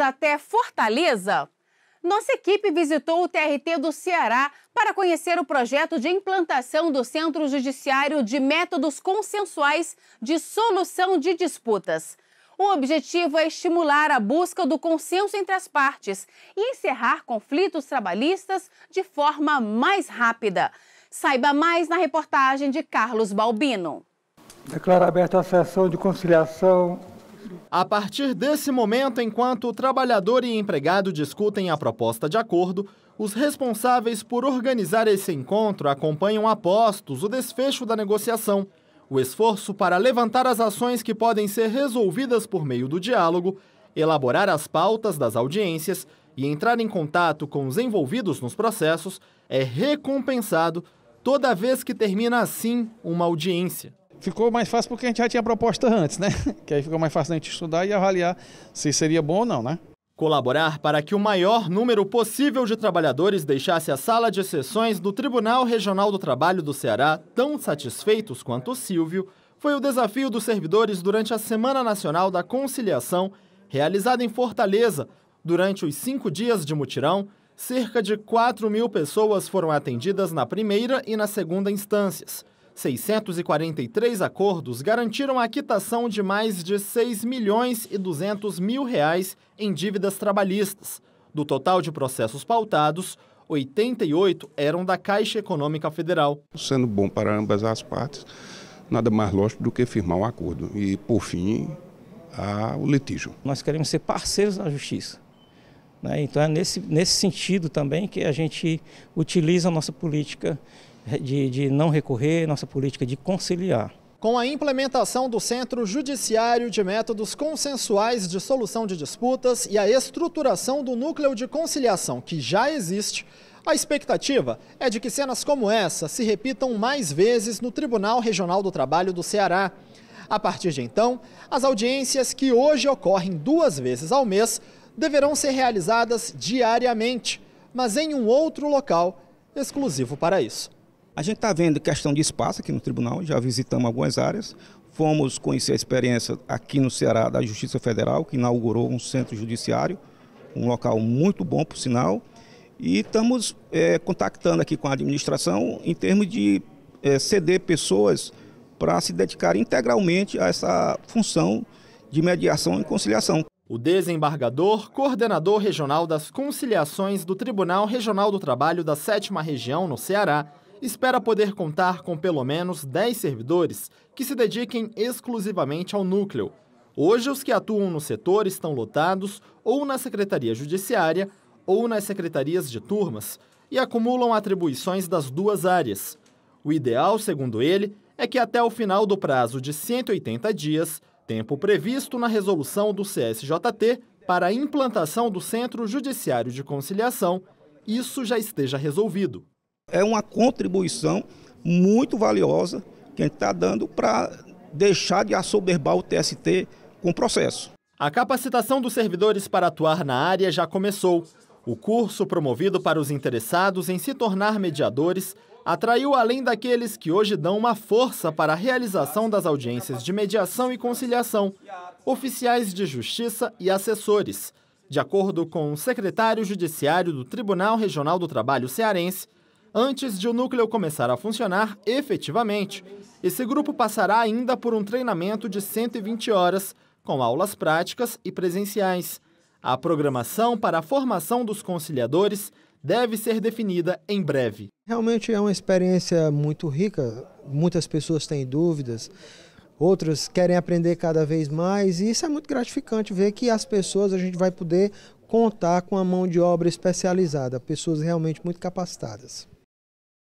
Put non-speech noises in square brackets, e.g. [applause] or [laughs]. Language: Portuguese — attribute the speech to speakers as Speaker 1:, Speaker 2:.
Speaker 1: até Fortaleza, nossa equipe visitou o TRT do Ceará para conhecer o projeto de implantação do Centro Judiciário de Métodos Consensuais de Solução de Disputas. O objetivo é estimular a busca do consenso entre as partes e encerrar conflitos trabalhistas de forma mais rápida. Saiba mais na reportagem de Carlos Balbino.
Speaker 2: Declaro aberta a sessão de conciliação a partir desse momento, enquanto o trabalhador e empregado discutem a proposta de acordo, os responsáveis por organizar esse encontro acompanham apostos o desfecho da negociação. O esforço para levantar as ações que podem ser resolvidas por meio do diálogo, elaborar as pautas das audiências e entrar em contato com os envolvidos nos processos é recompensado toda vez que termina assim uma audiência ficou mais fácil porque a gente já tinha proposta antes, né? [laughs] Que aí ficou mais fácil a gente estudar e avaliar se seria bom ou não, né? Colaborar para que o maior número possível de trabalhadores deixasse a sala de sessões do Tribunal Regional do Trabalho do Ceará tão satisfeitos quanto o Silvio foi o desafio dos servidores durante a Semana Nacional da Conciliação, realizada em Fortaleza. Durante os cinco dias de mutirão, cerca de 4 mil pessoas foram atendidas na primeira e na segunda instâncias. 643 acordos garantiram a quitação de mais de 6 milhões e 200 mil reais em dívidas trabalhistas. Do total de processos pautados, 88 eram da Caixa Econômica Federal.
Speaker 1: Sendo bom para ambas as partes, nada mais lógico do que firmar o um acordo e, por fim, o litígio. Nós queremos ser parceiros na justiça. Né? Então é nesse, nesse sentido também que a gente utiliza a nossa política de, de não recorrer, nossa política de conciliar.
Speaker 2: Com a implementação do Centro Judiciário de Métodos Consensuais de Solução de Disputas e a estruturação do Núcleo de Conciliação, que já existe, a expectativa é de que cenas como essa se repitam mais vezes no Tribunal Regional do Trabalho do Ceará. A partir de então, as audiências que hoje ocorrem duas vezes ao mês deverão ser realizadas diariamente, mas em um outro local exclusivo para isso.
Speaker 1: A gente está vendo questão de espaço aqui no tribunal, já visitamos algumas áreas. Fomos conhecer a experiência aqui no Ceará da Justiça Federal, que inaugurou um centro judiciário, um local muito bom, por sinal. E estamos é, contactando aqui com a administração em termos de é, ceder pessoas para se dedicar integralmente a essa função de mediação e conciliação.
Speaker 2: O desembargador, coordenador regional das conciliações do Tribunal Regional do Trabalho da Sétima Região, no Ceará, espera poder contar com pelo menos 10 servidores que se dediquem exclusivamente ao núcleo. Hoje, os que atuam no setor estão lotados ou na Secretaria Judiciária ou nas secretarias de turmas e acumulam atribuições das duas áreas. O ideal, segundo ele, é que até o final do prazo de 180 dias, tempo previsto na resolução do CSJT para a implantação do Centro Judiciário de Conciliação, isso já esteja resolvido é uma contribuição muito valiosa que a gente está dando
Speaker 1: para deixar de assoberbar o TST com
Speaker 2: processo. A capacitação dos servidores para atuar na área já começou. O curso promovido para os interessados em se tornar mediadores atraiu além daqueles que hoje dão uma força para a realização das audiências de mediação e conciliação, oficiais de justiça e assessores. De acordo com o secretário judiciário do Tribunal Regional do Trabalho Cearense, antes de o núcleo começar a funcionar efetivamente. Esse grupo passará ainda por um treinamento de 120 horas, com aulas práticas e presenciais. A programação para a formação dos conciliadores deve ser definida em breve.
Speaker 1: Realmente é uma experiência muito rica, muitas pessoas têm dúvidas, outras querem aprender cada vez mais e isso é muito gratificante ver que as pessoas a gente vai poder contar com a mão de obra especializada, pessoas realmente muito capacitadas.